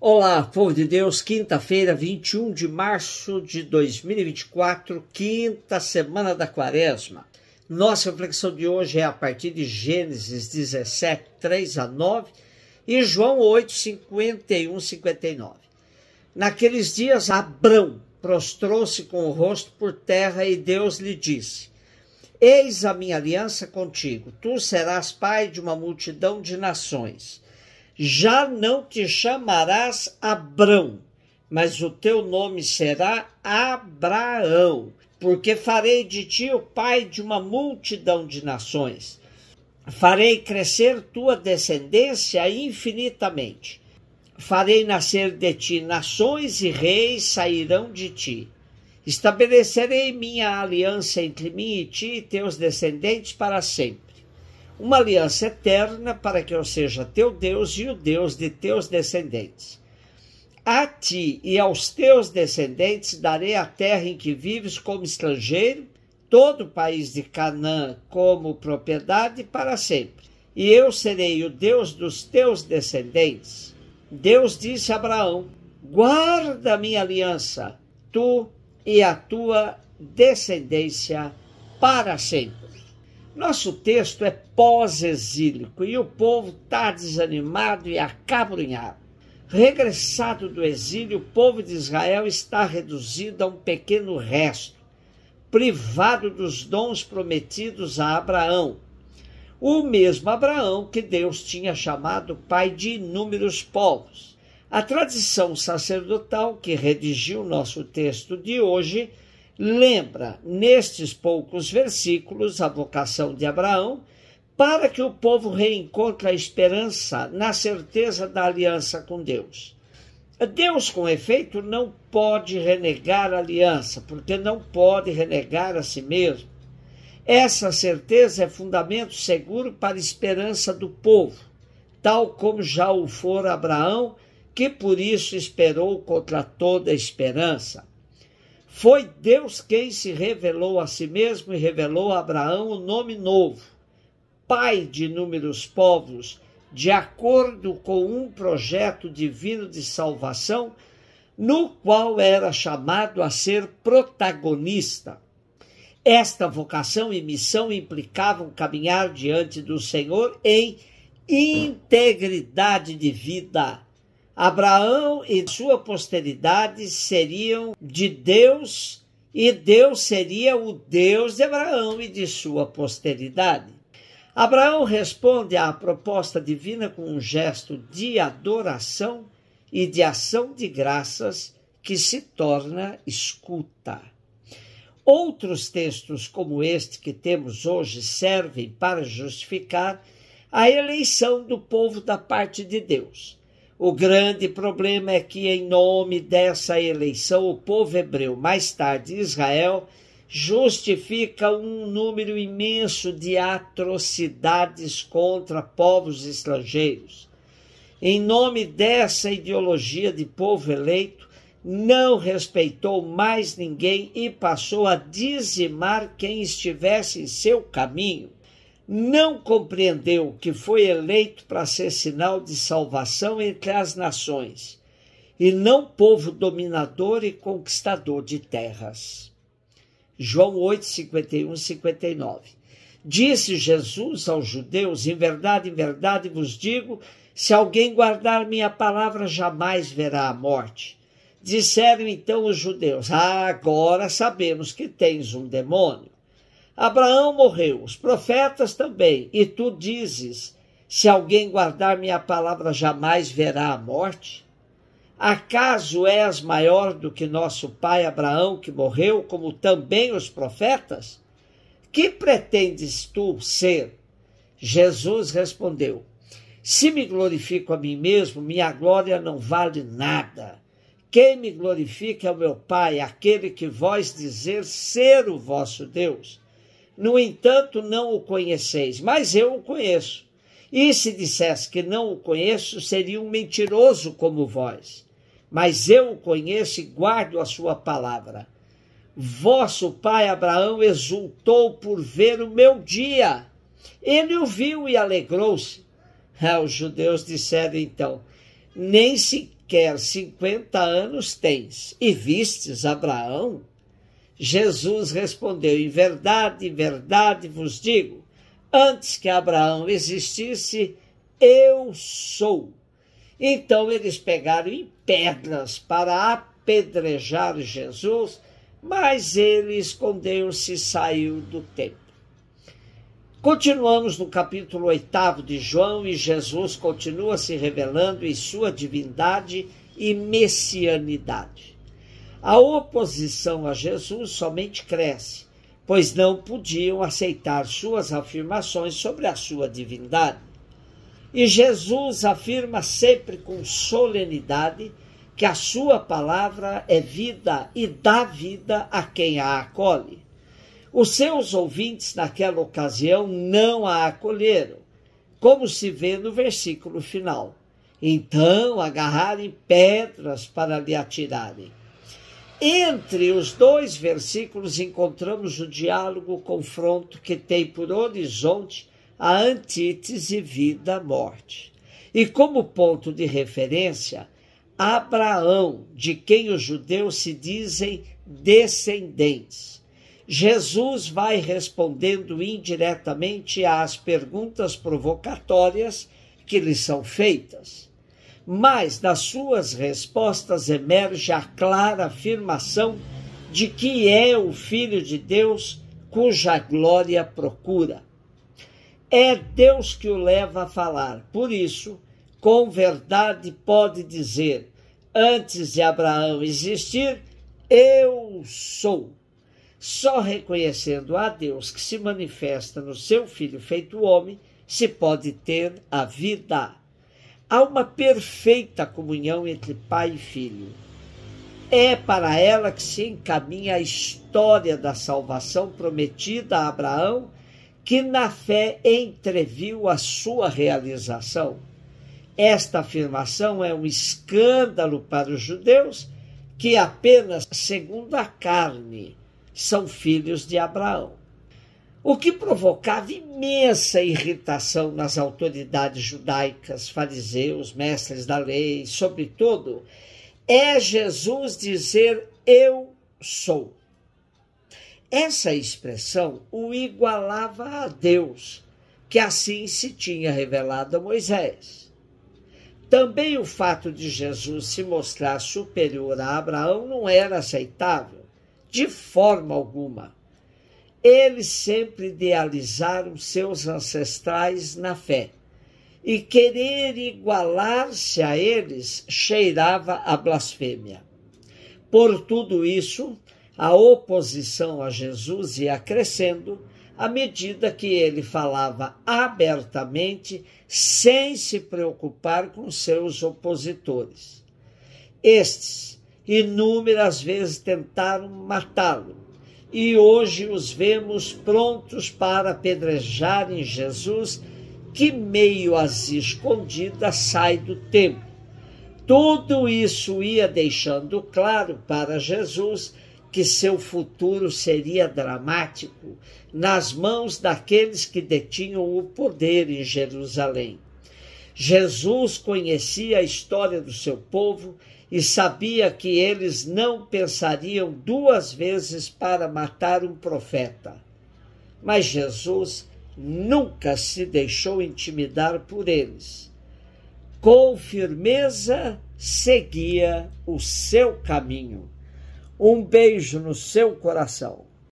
Olá, povo de Deus, quinta-feira, 21 de março de 2024, quinta semana da quaresma. Nossa reflexão de hoje é a partir de Gênesis 17, 3 a 9 e João 8, 51, 59. Naqueles dias, Abrão prostrou-se com o rosto por terra e Deus lhe disse: Eis a minha aliança contigo, tu serás pai de uma multidão de nações já não te chamarás Abrão, mas o teu nome será Abraão, porque farei de ti o pai de uma multidão de nações. Farei crescer tua descendência infinitamente. Farei nascer de ti nações e reis sairão de ti. Estabelecerei minha aliança entre mim e ti e teus descendentes para sempre uma aliança eterna para que eu seja teu Deus e o Deus de teus descendentes. A ti e aos teus descendentes darei a terra em que vives como estrangeiro, todo o país de Canaã como propriedade para sempre. E eu serei o Deus dos teus descendentes. Deus disse a Abraão: Guarda a minha aliança, tu e a tua descendência para sempre. Nosso texto é pós-exílico e o povo está desanimado e acabrunhado. Regressado do exílio, o povo de Israel está reduzido a um pequeno resto, privado dos dons prometidos a Abraão, o mesmo Abraão que Deus tinha chamado pai de inúmeros povos. A tradição sacerdotal que redigiu nosso texto de hoje lembra nestes poucos versículos a vocação de Abraão para que o povo reencontre a esperança na certeza da aliança com Deus. Deus, com efeito, não pode renegar a aliança, porque não pode renegar a si mesmo. Essa certeza é fundamento seguro para a esperança do povo, tal como já o for Abraão, que por isso esperou contra toda esperança. Foi Deus quem se revelou a si mesmo e revelou a Abraão o nome novo, pai de inúmeros povos, de acordo com um projeto divino de salvação, no qual era chamado a ser protagonista. Esta vocação e missão implicavam caminhar diante do Senhor em integridade de vida Abraão e sua posteridade seriam de Deus, e Deus seria o Deus de Abraão e de sua posteridade. Abraão responde à proposta divina com um gesto de adoração e de ação de graças que se torna escuta. Outros textos, como este que temos hoje, servem para justificar a eleição do povo da parte de Deus. O grande problema é que, em nome dessa eleição, o povo hebreu, mais tarde Israel, justifica um número imenso de atrocidades contra povos estrangeiros. Em nome dessa ideologia de povo eleito, não respeitou mais ninguém e passou a dizimar quem estivesse em seu caminho não compreendeu que foi eleito para ser sinal de salvação entre as nações, e não povo dominador e conquistador de terras. João 8, 51, 59. Disse Jesus aos judeus: Em verdade, em verdade vos digo, se alguém guardar minha palavra, jamais verá a morte. Disseram então os judeus: ah, Agora sabemos que tens um demônio. Abraão morreu, os profetas também, e tu dizes: Se alguém guardar minha palavra, jamais verá a morte? Acaso és maior do que nosso pai Abraão, que morreu, como também os profetas? Que pretendes tu ser? Jesus respondeu: Se me glorifico a mim mesmo, minha glória não vale nada. Quem me glorifica é o meu Pai, aquele que vós dizer ser o vosso Deus. No entanto, não o conheceis, mas eu o conheço. E se dissesse que não o conheço, seria um mentiroso como vós. Mas eu o conheço e guardo a sua palavra. Vosso pai Abraão exultou por ver o meu dia. Ele o viu e alegrou-se. Ah, os judeus disseram então: Nem sequer cinquenta anos tens, e vistes Abraão? Jesus respondeu: Em verdade, em verdade vos digo, antes que Abraão existisse, eu sou. Então eles pegaram em pedras para apedrejar Jesus, mas ele escondeu-se e saiu do templo. Continuamos no capítulo 8 de João e Jesus continua se revelando em sua divindade e messianidade. A oposição a Jesus somente cresce, pois não podiam aceitar suas afirmações sobre a sua divindade. E Jesus afirma sempre com solenidade que a sua palavra é vida e dá vida a quem a acolhe. Os seus ouvintes naquela ocasião não a acolheram, como se vê no versículo final. Então agarrarem pedras para lhe atirarem. Entre os dois versículos encontramos o diálogo, o confronto que tem por horizonte a antítese vida-morte. E como ponto de referência, Abraão, de quem os judeus se dizem descendentes. Jesus vai respondendo indiretamente às perguntas provocatórias que lhe são feitas mas das suas respostas emerge a clara afirmação de que é o Filho de Deus cuja glória procura. É Deus que o leva a falar, por isso, com verdade pode dizer: Antes de Abraão existir, eu sou. Só reconhecendo a Deus que se manifesta no seu Filho feito homem, se pode ter a vida. Há uma perfeita comunhão entre pai e filho. É para ela que se encaminha a história da salvação prometida a Abraão, que na fé entreviu a sua realização. Esta afirmação é um escândalo para os judeus, que apenas segundo a carne são filhos de Abraão o que provocava imensa irritação nas autoridades judaicas, fariseus, mestres da lei, sobretudo, é Jesus dizer eu sou. Essa expressão o igualava a Deus, que assim se tinha revelado a Moisés. Também o fato de Jesus se mostrar superior a Abraão não era aceitável, de forma alguma eles sempre idealizaram seus ancestrais na fé, e querer igualar-se a eles cheirava a blasfêmia. Por tudo isso, a oposição a Jesus ia crescendo à medida que ele falava abertamente, sem se preocupar com seus opositores. Estes, inúmeras vezes, tentaram matá-lo e hoje os vemos prontos para apedrejarem Jesus, que meio às escondidas sai do templo. Tudo isso ia deixando claro para Jesus que seu futuro seria dramático nas mãos daqueles que detinham o poder em Jerusalém. Jesus conhecia a história do seu povo e sabia que eles não pensariam duas vezes para matar um profeta. Mas Jesus nunca se deixou intimidar por eles. Com firmeza seguia o seu caminho. Um beijo no seu coração.